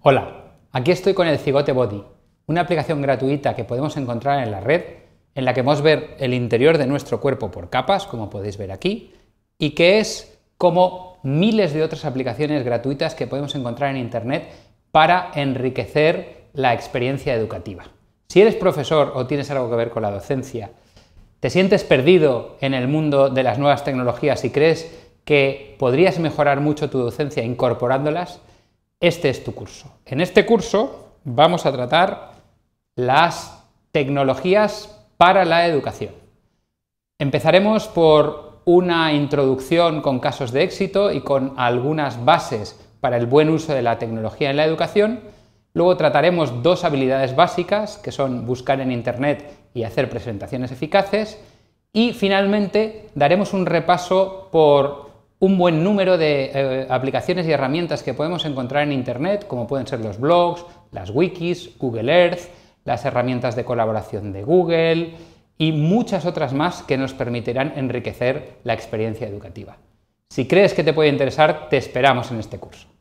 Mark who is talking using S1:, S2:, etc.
S1: Hola, aquí estoy con el Cigote Body, una aplicación gratuita que podemos encontrar en la red, en la que podemos ver el interior de nuestro cuerpo por capas, como podéis ver aquí, y que es como miles de otras aplicaciones gratuitas que podemos encontrar en Internet para enriquecer la experiencia educativa. Si eres profesor o tienes algo que ver con la docencia, te sientes perdido en el mundo de las nuevas tecnologías y crees que podrías mejorar mucho tu docencia incorporándolas, este es tu curso. En este curso vamos a tratar las tecnologías para la educación. Empezaremos por una introducción con casos de éxito y con algunas bases para el buen uso de la tecnología en la educación. Luego trataremos dos habilidades básicas, que son buscar en Internet y hacer presentaciones eficaces. Y finalmente daremos un repaso por un buen número de eh, aplicaciones y herramientas que podemos encontrar en Internet, como pueden ser los blogs, las wikis, Google Earth, las herramientas de colaboración de Google y muchas otras más que nos permitirán enriquecer la experiencia educativa. Si crees que te puede interesar, te esperamos en este curso.